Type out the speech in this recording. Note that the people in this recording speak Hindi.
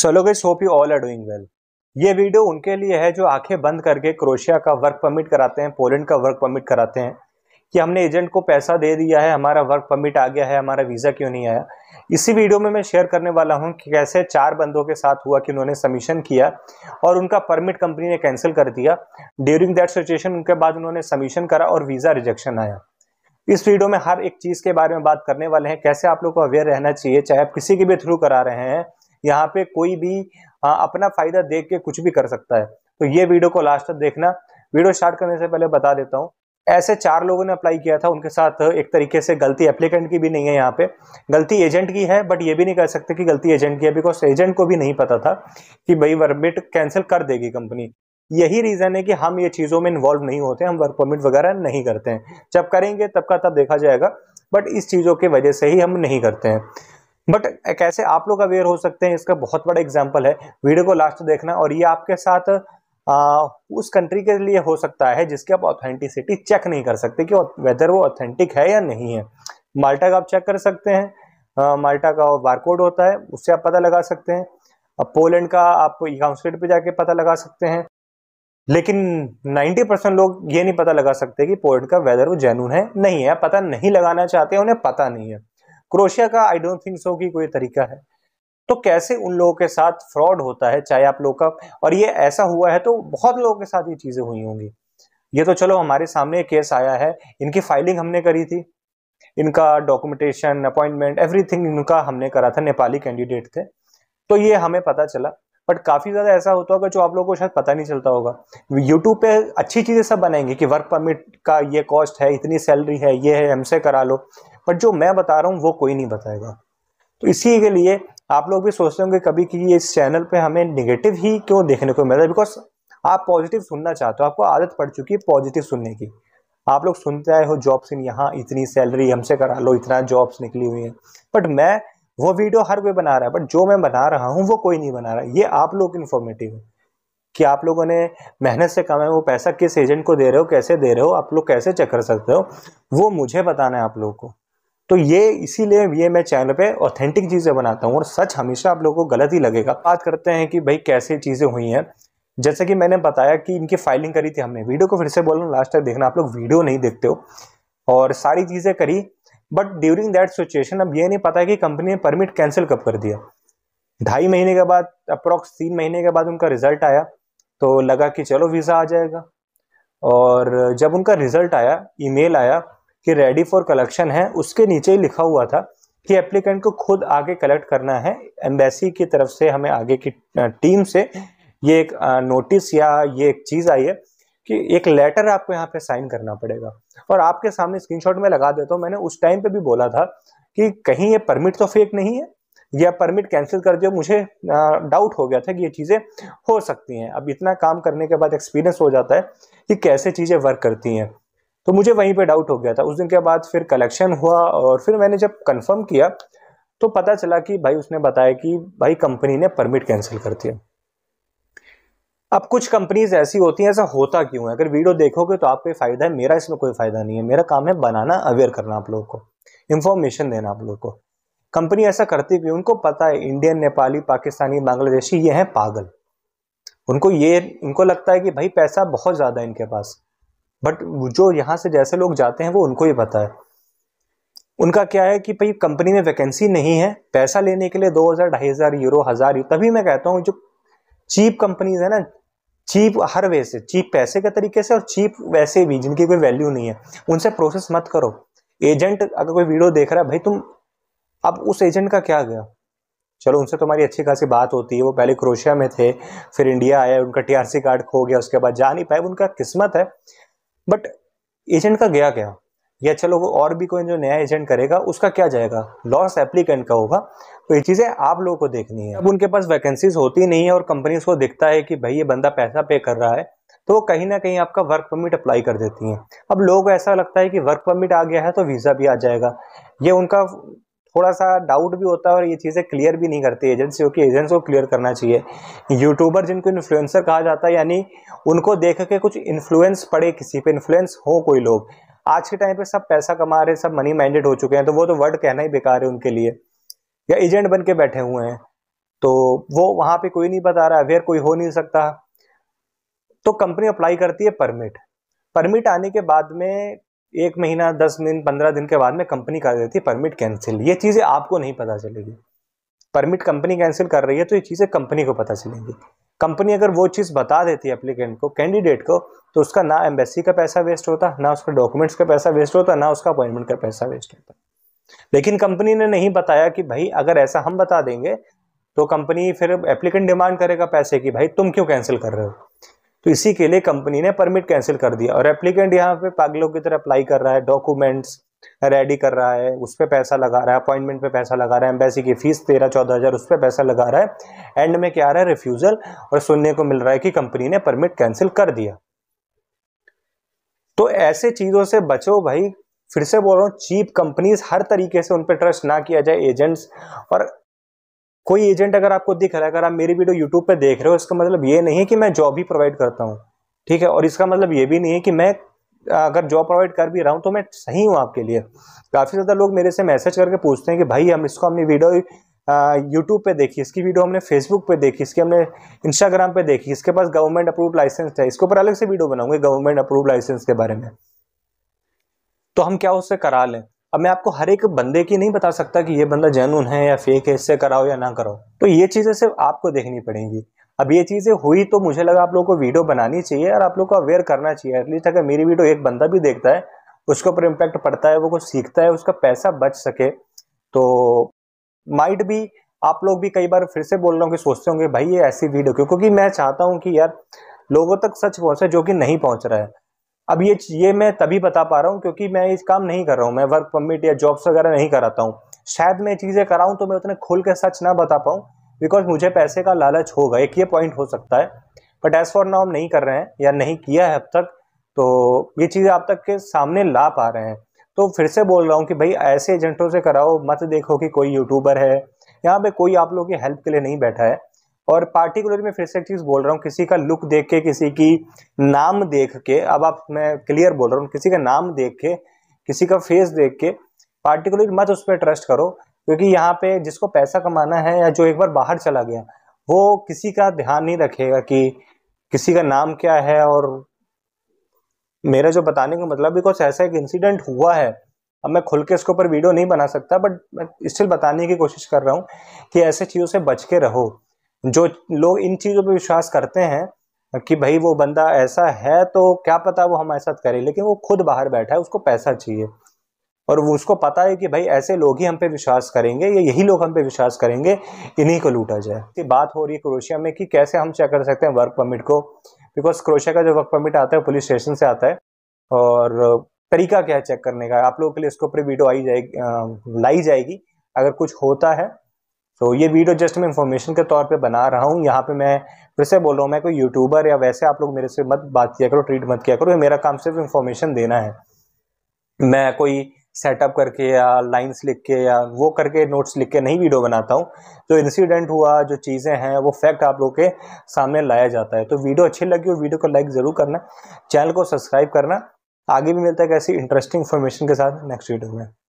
Solo hello hope you all are doing well ये वीडियो उनके लिए है जो आंखें बंद करके क्रोशिया का वर्क परमिट कराते हैं पोलैंड का वर्क परमिट कराते हैं कि हमने एजेंट को पैसा दे दिया है हमारा वर्क परमिट आ गया है हमारा वीज़ा क्यों नहीं आया इसी वीडियो में मैं शेयर करने वाला हूं कि कैसे चार बंदों के साथ हुआ कि उन्होंने सबमिशन किया और उनका परमिट कंपनी ने कैंसिल कर दिया ड्यूरिंग दैट सिचुएशन उनके बाद उन्होंने सबमिशन करा और वीज़ा रिजेक्शन आया इस वीडियो में हर एक चीज़ के बारे में बात करने वाले हैं कैसे आप लोग को अवेयर रहना चाहिए चाहे आप किसी के भी थ्रू करा रहे हैं यहाँ पे कोई भी आ, हाँ, अपना फायदा देख के कुछ भी कर सकता है तो ये वीडियो को लास्ट तक देखना वीडियो स्टार्ट करने से पहले बता देता हूँ ऐसे चार लोगों ने अप्लाई किया था उनके साथ एक तरीके से गलती एप्लीकेंट की भी नहीं है यहाँ पे गलती एजेंट की है बट ये भी नहीं कह सकते कि गलती एजेंट की है बिकॉज एजेंट को भी नहीं पता था कि भाई वर्मिट कैंसिल कर देगी कंपनी यही रीज़न है कि हम ये चीज़ों में इन्वॉल्व नहीं होते हम वर्क परमिट वगैरह नहीं करते हैं जब करेंगे तब का तब देखा जाएगा बट इस चीज़ों की वजह से ही हम नहीं करते हैं बट कैसे आप लोग अवेयर हो सकते हैं इसका बहुत बड़ा एग्जाम्पल है वीडियो को लास्ट देखना और ये आपके साथ आ, उस कंट्री के लिए हो सकता है जिसकी आप ऑथेंटिसिटी चेक नहीं कर सकते कि वेदर वो ऑथेंटिक है या नहीं है माल्टा का आप चेक कर सकते हैं माल्टा का बारकोड होता है उससे आप पता लगा सकते हैं पोलैंड का आप काउंसलेट पे जाके पता लगा सकते हैं लेकिन 90 परसेंट लोग ये नहीं पता लगा सकते कि पोलैंड का वेदर वो जेनुन है नहीं है पता नहीं लगाना चाहते उन्हें पता नहीं है क्रोशिया का आई डोंट थिंक सो कि कोई तरीका है तो कैसे उन लोगों के साथ फ्रॉड होता है चाहे आप लोग का और ये ऐसा हुआ है तो बहुत लोगों के साथ ये चीजें हुई होंगी ये तो चलो हमारे सामने केस आया है इनकी फाइलिंग हमने करी थी इनका डॉक्यूमेंटेशन अपॉइंटमेंट एवरीथिंग इनका हमने करा था नेपाली कैंडिडेट थे तो ये हमें पता चला बट काफ़ी ज़्यादा ऐसा होता होगा जो आप लोगों को शायद पता नहीं चलता होगा यूट्यूब पे अच्छी चीज़ें सब बनाएंगे कि वर्क परमिट का ये कॉस्ट है इतनी सैलरी है ये है हमसे करा लो बट जो मैं बता रहा हूँ वो कोई नहीं बताएगा तो इसी के लिए आप लोग भी सोचते होंगे कभी कि इस चैनल पे हमें निगेटिव ही क्यों देखने को मिल रहा है बिकॉज आप पॉजिटिव सुनना चाहते हो आपको आदत पड़ चुकी है पॉजिटिव सुनने की आप लोग सुनते आए हो जॉब्स इन यहाँ इतनी सैलरी हमसे करा लो इतना जॉब्स निकली हुई है बट मैं वो वीडियो हर कोई बना रहा है बट जो मैं बना रहा हूँ वो कोई नहीं बना रहा है। ये आप लोग इन्फॉर्मेटिव है कि आप लोगों ने मेहनत से कमाया वो पैसा किस एजेंट को दे रहे हो कैसे दे रहे हो आप लोग कैसे चेक कर सकते हो वो मुझे बताना है आप लोगों को तो ये इसीलिए ये मैं चैनल पे ऑथेंटिक चीज़ें बनाता हूँ और सच हमेशा आप लोगों को गलत ही लगेगा बात करते हैं कि भाई कैसे चीज़ें हुई हैं जैसे कि मैंने बताया कि इनकी फाइलिंग करी थी हमने वीडियो को फिर से बोल रहा हूँ लास्ट टाइम देखना आप लोग वीडियो नहीं देखते हो और सारी चीज़ें करी बट ड्यूरिंग दैट सिचुएशन अब ये नहीं पता कि कंपनी ने परमिट कैंसिल कब कर दिया ढाई महीने के बाद अप्रॉक्स तीन महीने के बाद उनका रिजल्ट आया तो लगा कि चलो वीज़ा आ जाएगा और जब उनका रिजल्ट आया ईमेल आया कि रेडी फॉर कलेक्शन है उसके नीचे ही लिखा हुआ था कि एप्लीकेंट को खुद आगे कलेक्ट करना है एम्बेसी की तरफ से हमें आगे की टीम से ये एक नोटिस या ये एक चीज़ आई है कि एक लेटर आपको यहाँ पे साइन करना पड़ेगा और आपके सामने स्क्रीनशॉट में लगा देता हूँ मैंने उस टाइम पे भी बोला था कि कहीं ये परमिट तो फेक नहीं है या परमिट कैंसिल कर दिया मुझे डाउट हो गया था कि ये चीज़ें हो सकती हैं अब इतना काम करने के बाद एक्सपीरियंस हो जाता है कि कैसे चीज़ें वर्क करती हैं तो मुझे वहीं पे डाउट हो गया था उस दिन के बाद फिर कलेक्शन हुआ और फिर मैंने जब कंफर्म किया तो पता चला कि भाई उसने बताया कि भाई कंपनी ने परमिट कैंसिल कर दिया अब कुछ कंपनीज ऐसी होती हैं ऐसा होता क्यों है अगर वीडियो देखोगे तो आपको फायदा है मेरा इसमें कोई फायदा नहीं है मेरा काम है बनाना अवेयर करना आप लोगों को इन्फॉर्मेशन देना आप लोगों को कंपनी ऐसा करती क्यों उनको पता है इंडियन नेपाली पाकिस्तानी बांग्लादेशी ये हैं पागल उनको ये उनको लगता है कि भाई पैसा बहुत ज़्यादा है इनके पास बट जो यहाँ से जैसे लोग जाते हैं वो उनको ही पता है उनका क्या है कि भाई कंपनी में वैकेंसी नहीं है पैसा लेने के लिए दो हज़ार ढाई हज़ार यूरो हज़ार यूरो तभी मैं कहता हूँ जो चीप कंपनीज है ना चीप हर वे से चीप पैसे के तरीके से और चीप वैसे भी जिनकी कोई वैल्यू नहीं है उनसे प्रोसेस मत करो एजेंट अगर कोई वीडियो देख रहा है भाई तुम अब उस एजेंट का क्या गया चलो उनसे तुम्हारी अच्छी खासी बात होती है वो पहले क्रोशिया में थे फिर इंडिया आया उनका टीआरसी कार्ड खो गया उसके बाद जा नहीं पाए उनका किस्मत है बट एजेंट का गया क्या या चलो और भी कोई जो नया एजेंट करेगा उसका क्या जाएगा लॉस एप्लीकेंट का होगा तो ये चीज़ें आप लोगों को देखनी है अब उनके पास वैकेंसीज होती नहीं है और कंपनी उसको दिखता है कि भाई ये बंदा पैसा पे कर रहा है तो वो कहीं ना कहीं आपका वर्क परमिट अप्लाई कर देती हैं अब लोगों को ऐसा लगता है कि वर्क परमिट आ गया है तो वीज़ा भी आ जाएगा ये उनका थोड़ा सा डाउट भी होता है और ये चीज़ें क्लियर भी नहीं करती एजेंसियों की एजेंट्स को क्लियर करना चाहिए यूट्यूबर जिनको इन्फ्लुएंसर कहा जाता है यानी उनको देख के कुछ इन्फ्लुएंस पड़े किसी पे इन्फ्लुएंस हो कोई लोग आज के टाइम पे सब पैसा कमा रहे सब मनी माइंडेड हो चुके हैं तो वो तो वर्ड कहना ही बेकार है उनके लिए या एजेंट बन के बैठे हुए हैं तो वो वहाँ पर कोई नहीं बता रहा अवेयर कोई हो नहीं सकता तो कंपनी अप्लाई करती है परमिट परमिट आने के बाद में एक महीना दस दिन पंद्रह दिन के बाद में कंपनी कर देती है परमिट कैंसिल ये चीज़ें आपको नहीं पता चलेगी परमिट कंपनी कैंसिल कर रही है तो ये चीज़ें कंपनी को पता चलेंगी कंपनी अगर वो चीज़ बता देती है अप्लीकेंट को कैंडिडेट को तो उसका ना एम्बेसी का पैसा वेस्ट होता ना उसका डॉक्यूमेंट्स का पैसा वेस्ट होता ना उसका अपॉइंटमेंट का पैसा वेस्ट होता लेकिन कंपनी ने नहीं बताया कि भाई अगर ऐसा हम बता देंगे तो कंपनी फिर एप्लीकेंट डिमांड करेगा पैसे की भाई तुम क्यों कैंसिल कर रहे हो तो इसी के लिए कंपनी ने परमिट कैंसिल कर दिया और एप्लीकेंट यहाँ पे पागलों की तरह अप्लाई कर रहा है डॉक्यूमेंट्स रेडी कर रहा है उस पर पैसा लगा रहा है अपॉइंटमेंट पे पैसा लगा रहा है एम्बेसी की फीस तेरह चौदह हज़ार उस पर पैसा लगा रहा है एंड में क्या आ रहा है रिफ्यूज़ल और सुनने को मिल रहा है कि कंपनी ने परमिट कैंसिल कर दिया तो ऐसे चीज़ों से बचो भाई फिर से बोल रहा हूँ चीप कंपनीज हर तरीके से उन पर ट्रस्ट ना किया जाए एजेंट्स और कोई एजेंट अगर आपको दिख रहा है अगर आप मेरी वीडियो यूट्यूब पर देख रहे हो इसका मतलब ये नहीं है कि मैं जॉब ही प्रोवाइड करता हूँ ठीक है और इसका मतलब ये भी नहीं है कि मैं अगर जॉब प्रोवाइड कर भी रहा हूँ तो मैं सही हूँ आपके लिए काफ़ी ज़्यादा लोग मेरे से मैसेज करके पूछते हैं कि भाई हम इसको हमने वीडियो यूट्यूब पे देखी इसकी वीडियो हमने फेसबुक पे देखी इसकी हमने इंस्टाग्राम पे देखी इसके पास गवर्नमेंट अप्रूव लाइसेंस है इसके ऊपर अलग से वीडियो बनाऊंगे गवर्नमेंट अप्रूव लाइसेंस के बारे में तो हम क्या उससे करा लें अब मैं आपको हर एक बंदे की नहीं बता सकता कि ये बंदा जैनून है या फेक है इससे कराओ या ना कराओ तो ये चीज़ें सिर्फ आपको देखनी पड़ेंगी अब ये चीज़ें हुई तो मुझे लगा आप लोग को वीडियो बनानी चाहिए और आप लोग को अवेयर करना चाहिए एटलीस्ट अगर मेरी वीडियो एक बंदा भी देखता है उसके ऊपर इम्पैक्ट पड़ता है वो कुछ सीखता है उसका पैसा बच सके तो माइट भी आप लोग भी कई बार फिर से बोल रहा हूँ कि सोचते होंगे भाई ये ऐसी वीडियो क्यों क्योंकि मैं चाहता हूँ कि यार लोगों तक सच पहुंचे जो कि नहीं पहुंच रहा है अब ये ये मैं तभी बता पा रहा हूँ क्योंकि मैं इस काम नहीं कर रहा हूँ मैं वर्क परमिट या जॉब्स वगैरह नहीं कराता हूँ शायद मैं चीज़ें कराऊँ तो मैं उतने खुल के सच ना बता पाऊँ बिकॉज मुझे पैसे का लालच होगा एक ये पॉइंट हो सकता है बट एज़ फॉर नाउ हम नहीं कर रहे हैं या नहीं किया है अब तक तो ये चीज़ें आप तक के सामने ला पा रहे हैं तो फिर से बोल रहा हूँ कि भाई ऐसे एजेंटों से कराओ मत देखो कि कोई यूट्यूबर है यहाँ पे कोई आप लोग की हेल्प के लिए नहीं बैठा है और पार्टिकुलरली मैं फिर से एक चीज़ बोल रहा हूँ किसी का लुक देख के किसी की नाम देख के अब आप मैं क्लियर बोल रहा हूँ किसी का नाम देख के किसी का फेस देख के पार्टिकुलरली मत उस पर ट्रस्ट करो क्योंकि यहाँ पे जिसको पैसा कमाना है या जो एक बार बाहर चला गया वो किसी का ध्यान नहीं रखेगा कि किसी का नाम क्या है और मेरा जो बताने का मतलब बिकॉज ऐसा एक इंसिडेंट हुआ है अब मैं खुल के इसके ऊपर वीडियो नहीं बना सकता बट मैं स्टिल बताने की कोशिश कर रहा हूँ कि ऐसे चीज़ों से बच के रहो जो लोग इन चीज़ों पर विश्वास करते हैं कि भाई वो बंदा ऐसा है तो क्या पता वो हमारे साथ करे लेकिन वो खुद बाहर बैठा है उसको पैसा चाहिए और वो उसको पता है कि भाई ऐसे लोग ही हम पे विश्वास करेंगे या यही लोग हम पे विश्वास करेंगे इन्हीं को लूटा जाए कि बात हो रही है क्रोशिया में कि कैसे हम चेक कर सकते हैं वर्क परमिट को बिकॉज क्रोशिया का जो वर्क परमिट आता है पुलिस स्टेशन से आता है और तरीका क्या है चेक करने का आप लोगों के लिए इसके ऊपर वीडियो आई जाएगी लाई जाएगी अगर कुछ होता है तो ये वीडियो जस्ट मैं इन्फॉर्मेशन के तौर पे बना रहा हूँ यहाँ पे मैं फिर से बोल रहा हूँ मैं कोई यूट्यूबर या वैसे आप लोग मेरे से मत बात किया करो ट्रीट मत किया करो मेरा काम सिर्फ इन्फॉर्मेशन देना है मैं कोई सेटअप करके या लाइंस लिख के या वो करके नोट्स लिख के नहीं वीडियो बनाता हूँ जो इंसिडेंट हुआ जो चीज़ें हैं वो फैक्ट आप लोग के सामने लाया जाता है तो वीडियो अच्छी लगी हो वीडियो को लाइक ज़रूर करना चैनल को सब्सक्राइब करना आगे भी मिलता है ऐसी इंटरेस्टिंग इन्फॉर्मेशन के साथ नेक्स्ट वीडियो में